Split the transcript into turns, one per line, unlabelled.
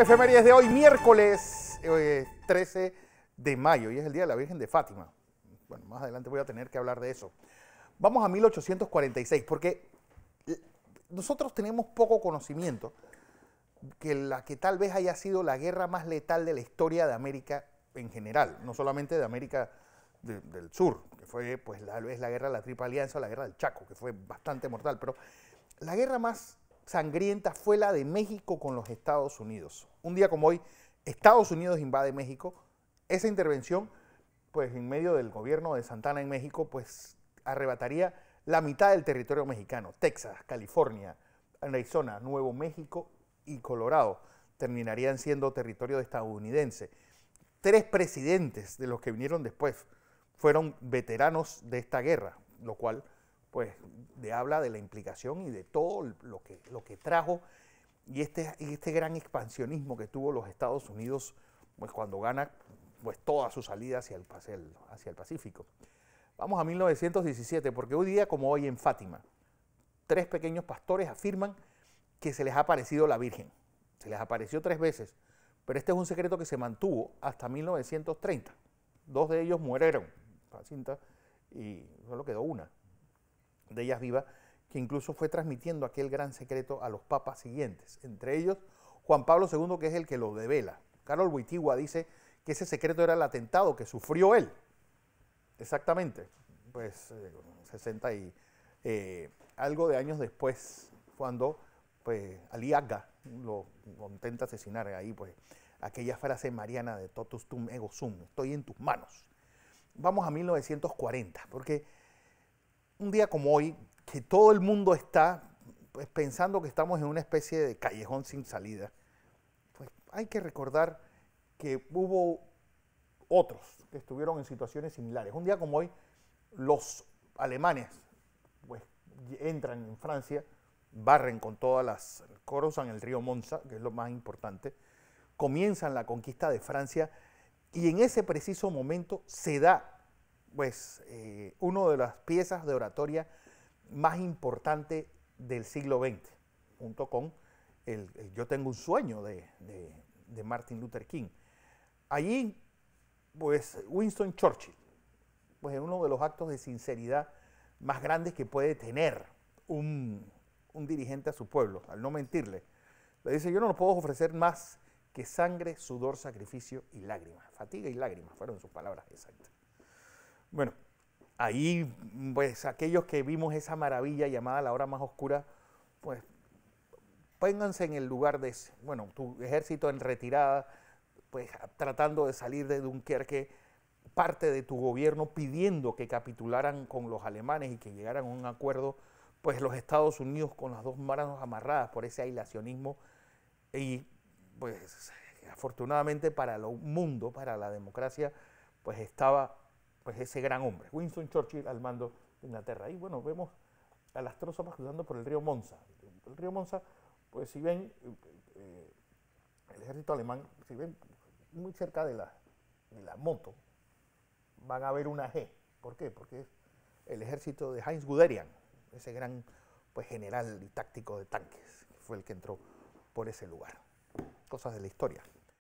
Efemérides de hoy, miércoles 13 eh, de mayo, y es el Día de la Virgen de Fátima. Bueno, más adelante voy a tener que hablar de eso. Vamos a 1846, porque nosotros tenemos poco conocimiento que la que tal vez haya sido la guerra más letal de la historia de América en general, no solamente de América del Sur, que fue pues tal vez la guerra de la Triple Alianza, o la guerra del Chaco, que fue bastante mortal, pero la guerra más sangrienta fue la de México con los Estados Unidos. Un día como hoy, Estados Unidos invade México. Esa intervención, pues en medio del gobierno de Santana en México, pues arrebataría la mitad del territorio mexicano, Texas, California, Arizona, Nuevo México y Colorado terminarían siendo territorio estadounidense. Tres presidentes de los que vinieron después fueron veteranos de esta guerra, lo cual pues de habla de la implicación y de todo lo que, lo que trajo y este, este gran expansionismo que tuvo los Estados Unidos pues cuando gana pues toda su salida hacia el, hacia Pacífico. Vamos a 1917, porque hoy día como hoy en Fátima, tres pequeños pastores afirman que se les ha aparecido la Virgen. Se les apareció tres veces, pero este es un secreto que se mantuvo hasta 1930. Dos de ellos murieron, y solo quedó una de ellas viva, que incluso fue transmitiendo aquel gran secreto a los papas siguientes, entre ellos Juan Pablo II, que es el que lo devela. Carol Wittigua dice que ese secreto era el atentado que sufrió él. Exactamente, pues 60 eh, y eh, algo de años después, cuando pues, Ali lo, intenta asesinar ahí, pues aquella frase mariana de totus tum ego sum, estoy en tus manos. Vamos a 1940, porque un día como hoy, que todo el mundo está pues, pensando que estamos en una especie de callejón sin salida, pues hay que recordar que hubo otros que estuvieron en situaciones similares. Un día como hoy, los alemanes pues, entran en Francia, barren con todas las, en el río Monza, que es lo más importante, comienzan la conquista de Francia y en ese preciso momento se da pues, eh, una de las piezas de oratoria más importante del siglo XX, junto con el, Yo tengo un sueño de, Martin Luther King. Allí, pues, Winston Churchill, pues, en uno de los actos de sinceridad más grandes que puede tener un, un dirigente a su pueblo, al no mentirle. Le dice, yo no lo puedo ofrecer más que sangre, sudor, sacrificio y lágrimas. Fatiga y lágrimas fueron sus palabras exactas. Bueno, ahí, pues aquellos que vimos esa maravilla llamada la hora más oscura, pues pónganse en el lugar de, bueno, tu ejército en retirada, pues tratando de salir de Dunkerque, parte de tu gobierno pidiendo que capitularan con los alemanes y que llegaran a un acuerdo, pues los Estados Unidos con las dos manos amarradas por ese aislacionismo y pues afortunadamente para el mundo, para la democracia, pues estaba pues ese gran hombre, Winston Churchill al mando de Inglaterra. Y bueno, vemos a las tropas cruzando por el río Monza. El río Monza, pues si ven, eh, el ejército alemán, si ven muy cerca de la, la moto, van a ver una G. ¿Por qué? Porque es el ejército de Heinz Guderian, ese gran pues, general y táctico de tanques, fue el que entró por ese lugar. Cosas de la historia.